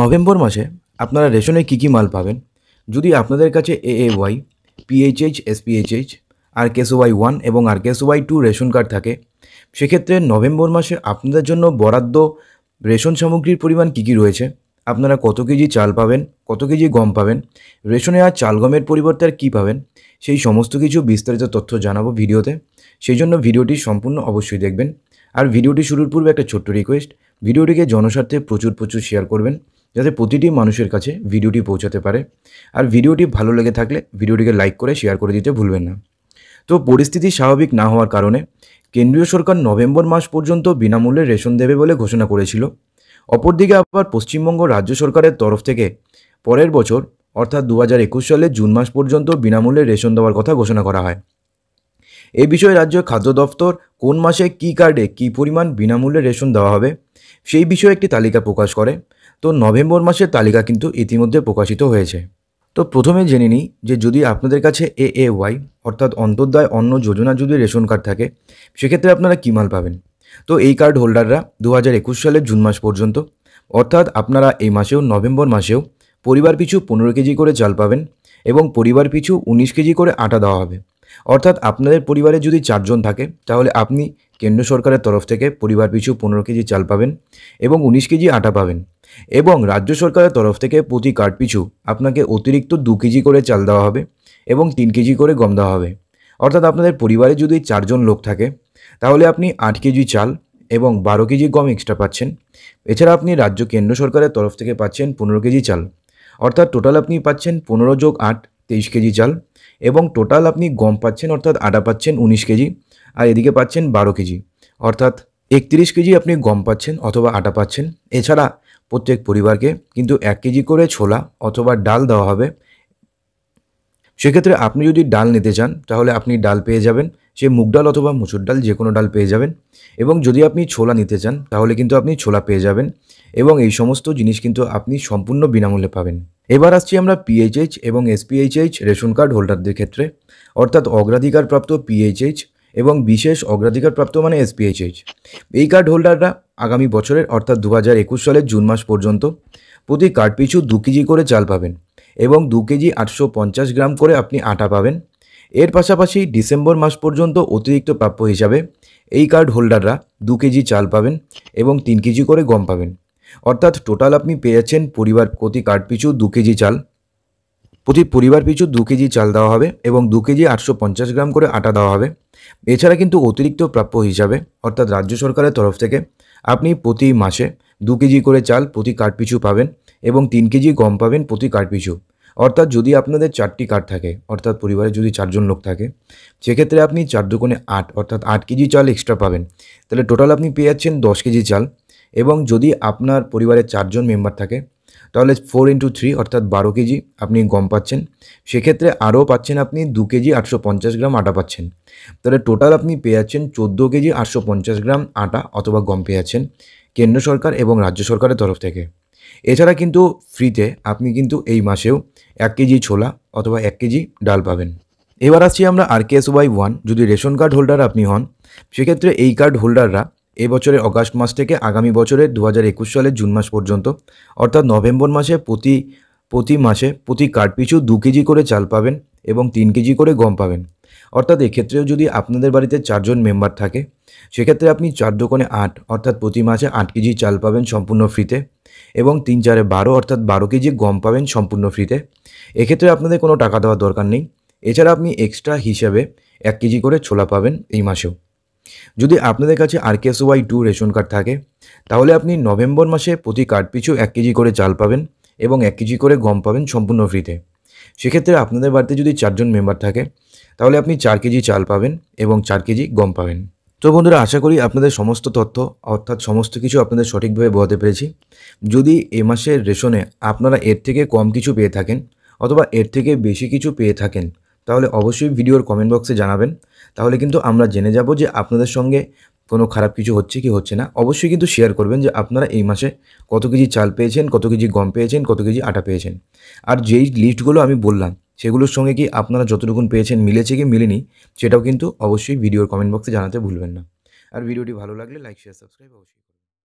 November মাসে আপনারা রেশনে কী কী মাল পাবেন যদি আপনাদের কাছে A A Y PHH SPHH R Y one এবং R K S Y two ration card থাকে সেক্ষেত্রে নভেম্বর মাসে আপনাদের জন্য বরাদ্দ রেশন সামগ্রীর পরিমাণ কী কী রয়েছে আপনারা কত কেজি চাল পাবেন কত কেজি গম পাবেন রেশনে আর চাল গমের পরিবর্তে আর কী পাবেন সেই সমস্ত কিছু বিস্তারিত তথ্য জানাবো ভিডিওতে সেই জন্য ভিডিওটি সম্পূর্ণ অবশ্যই দেখবেন আর ভিডিওটি শুরুর পূর্বে একটা ছোট্ট রিকোয়েস্ট ভিডিওটিকে জনস্বার্থে প্রচুর প্রচুর শেয়ার করবেন যাতে প্রতিটি মানুষের কাছে ভিডিওটি পৌঁছাতে পারে আর ভিডিওটি ভালো লেগে থাকলে ভিডিওটিকে লাইক করে শেয়ার করে দিতে ভুলবেন না তো পরিস্থিতি স্বাভাবিক না হওয়ার কারণে কেন্দ্রীয় সরকার নভেম্বর মাস পর্যন্ত বিনামূল্যে রেশন দেবে বলে ঘোষণা করেছিল অপরদিকে আবার পশ্চিমবঙ্গ রাজ্য সরকারের তরফ থেকে পরের বছর অর্থাৎ দু হাজার একুশ সালে জুন মাস পর্যন্ত বিনামূল্যে রেশন দেওয়ার কথা ঘোষণা করা হয় এ বিষয়ে রাজ্য খাদ্য দপ্তর কোন মাসে কী কার্ডে কী পরিমাণ বিনামূল্যে রেশন দেওয়া হবে সেই বিষয়ে একটি তালিকা প্রকাশ করে তো নভেম্বর মাসের তালিকা কিন্তু ইতিমধ্যে প্রকাশিত হয়েছে তো প্রথমে জেনে নিই যে যদি আপনাদের কাছে এ এ ওয়াই অর্থাৎ অন্তর্দায় অন্য যোজনা যদি রেশন কার্ড থাকে সেক্ষেত্রে আপনারা কী মাল পাবেন তো এই কার্ড হোল্ডাররা দু হাজার একুশ সালের জুন মাস পর্যন্ত অর্থাৎ আপনারা এই মাসেও নভেম্বর মাসেও পরিবার পিছু পনেরো কেজি করে চাল পাবেন এবং পরিবার পিছু উনিশ কেজি করে আটা দেওয়া হবে অর্থাৎ আপনাদের পরিবারে যদি চারজন থাকে তাহলে আপনি কেন্দ্র সরকারের তরফ থেকে পরিবার পিছু পনেরো কেজি চাল পাবেন এবং উনিশ কেজি আটা পাবেন এবং রাজ্য সরকারের তরফ থেকে প্রতি কার্ড পিছু আপনাকে অতিরিক্ত দু কেজি করে চাল দেওয়া হবে এবং তিন কেজি করে গম দেওয়া হবে অর্থাৎ আপনাদের পরিবারে যদি চারজন লোক থাকে তাহলে আপনি আট কেজি চাল এবং বারো কেজি গম এক্সট্রা পাচ্ছেন এছাড়া আপনি রাজ্য কেন্দ্র সরকারের তরফ থেকে পাচ্ছেন পনেরো কেজি চাল অর্থাৎ টোটাল আপনি পাচ্ছেন পনেরো যোগ আট তেইশ কেজি চাল এবং টোটাল আপনি গম পাচ্ছেন অর্থাৎ আটা পাচ্ছেন উনিশ কেজি আর এদিকে পাচ্ছেন বারো কেজি অর্থাৎ একত্রিশ কেজি আপনি গম পাচ্ছেন অথবা আটা পাচ্ছেন এছাড়া প্রত্যেক পরিবারকে কিন্তু এক কেজি করে ছোলা অথবা ডাল দেওয়া হবে সেক্ষেত্রে আপনি যদি ডাল নিতে চান তাহলে আপনি ডাল পেয়ে যাবেন সে মুগ ডাল অথবা মুসুর ডাল যে কোনো ডাল পেয়ে যাবেন এবং যদি আপনি ছোলা নিতে চান তাহলে কিন্তু আপনি ছোলা পেয়ে যাবেন এবং এই সমস্ত জিনিস কিন্তু আপনি সম্পূর্ণ বিনামূল্যে পাবেন এবার আসছি আমরা পিএইচএইচ এবং এসপিএইচএইচ রেশন কার্ড হোল্ডারদের ক্ষেত্রে অর্থাৎ অগ্রাধিকারপ্রাপ্ত পিএইচএইচ এবং বিশেষ অগ্রাধিকারপ্রাপ্ত মানে এসপিএইচএইচ এই কার্ড হোল্ডাররা আগামী বছরের অর্থাৎ দু হাজার একুশ সালের জুন মাস পর্যন্ত প্রতি কার্ড পিছু দু কেজি করে চাল পাবেন এবং দু কেজি আটশো পঞ্চাশ গ্রাম করে আপনি আটা পাবেন এর পাশাপাশি ডিসেম্বর মাস পর্যন্ত অতিরিক্ত প্রাপ্য হিসাবে এই কার্ড হোল্ডাররা দু কেজি চাল পাবেন এবং তিন কেজি করে গম পাবেন অর্থাৎ টোটাল আপনি পেয়েছেন পরিবার প্রতি কার্ড পিছু দু কেজি চাল প্রতি পরিবার পিছু দু কেজি চাল দেওয়া হবে এবং দু কেজি আটশো পঞ্চাশ গ্রাম করে আটা দেওয়া হবে এছাড়া কিন্তু অতিরিক্ত প্রাপ্য হিসাবে অর্থাৎ রাজ্য সরকারের তরফ থেকে আপনি প্রতি মাসে দু কেজি করে চাল প্রতি কাঠ পিছু পাবেন এবং তিন কেজি গম পাবেন প্রতি কাঠ পিছু অর্থাৎ যদি আপনাদের চারটি কাঠ থাকে অর্থাৎ পরিবারে যদি চারজন লোক থাকে সেক্ষেত্রে আপনি চার দোকানে আট অর্থাৎ আট কেজি চাল এক্সট্রা পাবেন তাহলে টোটাল আপনি পেয়ে যাচ্ছেন দশ কেজি চাল এবং যদি আপনার পরিবারে চারজন মেম্বার থাকে তাহলে ফোর ইন্টু থ্রি অর্থাৎ বারো কেজি আপনি গম পাচ্ছেন সেক্ষেত্রে আরও পাচ্ছেন আপনি দু কেজি আটশো পঞ্চাশ গ্রাম আটা পাচ্ছেন তাহলে টোটাল আপনি পেয়ে যাচ্ছেন চোদ্দো কেজি আটশো পঞ্চাশ গ্রাম আটা অথবা গম পেয়ে যাচ্ছেন কেন্দ্র সরকার এবং রাজ্য সরকারের তরফ থেকে এছাড়া কিন্তু ফ্রিতে আপনি কিন্তু এই মাসেও এক কেজি ছোলা অথবা এক কেজি ডাল পাবেন এবার আসছি আমরা R K S Y one যদি রেশন কার্ড হোল্ডার আপনি হন সেক্ষেত্রে এই কার্ড হোল্ডাররা এ বছরের অগাস্ট মাস থেকে আগামী বছরের দু হাজার সালের জুন মাস পর্যন্ত অর্থাৎ নভেম্বর মাসে প্রতি প্রতি মাসে প্রতি কার্ড পিছু দু কেজি করে চাল পাবেন এবং তিন কেজি করে গম পাবেন অর্থাৎ এক্ষেত্রেও যদি আপনাদের বাড়িতে চারজন মেম্বার থাকে সেক্ষেত্রে আপনি চার দোকানে আট অর্থাৎ প্রতি মাসে আট কেজি চাল পাবেন সম্পূর্ণ ফ্রিতে এবং তিন চারে বারো অর্থাৎ বারো কেজি গম পাবেন সম্পূর্ণ ফ্রিতে এক্ষেত্রে আপনাদের কোনো টাকা দেওয়ার দরকার নেই এছাড়া আপনি এক্সট্রা হিসাবে এক কেজি করে ছোলা পাবেন এই মাসেও যদি আপনাদের কাছে RKS Y two ration card থাকে তাহলে আপনি নভেম্বর মাসে প্রতি কার্ড পিছু এক কেজি করে চাল পাবেন এবং এক কেজি করে গম পাবেন সম্পূর্ণ ফ্রিতে সেক্ষেত্রে আপনাদের বাড়িতে যদি চারজন মেম্বার থাকে তাহলে আপনি চার কেজি চাল পাবেন এবং চার কেজি গম পাবেন তো বন্ধুরা আশা করি আপনাদের সমস্ত তথ্য অর্থাৎ সমস্ত কিছু আপনাদের সঠিকভাবে বোঝাতে পেরেছি যদি এ মাসের রেশনে আপনারা এর থেকে কম কিছু পেয়ে থাকেন অথবা এর থেকে বেশি কিছু পেয়ে থাকেন তাহলে অবশ্যই ভিডিওর কমেন্ট বক্সে জানাবেন তাহলে কিন্তু আমরা জেনে যাব যে আপনাদের সঙ্গে কোনো খারাপ কিছু হচ্ছে কি হচ্ছে না অবশ্যই কিন্তু শেয়ার করবেন যে আপনারা এই মাসে কত কেজি চাল পেয়েছেন কত কেজি গম পেয়েছেন কত কেজি আটা পেয়েছেন আর যেই লিস্টগুলো আমি বললাম সেগুলোর সঙ্গে কি আপনারা যতটুকুন পেয়েছেন মিলেছে কি মিলেনি সেটাও কিন্তু অবশ্যই ভিডিওর কমেন্ট বক্সে জানাতে ভুলবেন না আর ভিডিওটি ভালো লাগলে লাইক শেয়ার সাবস্ক্রাইব অবশ্যই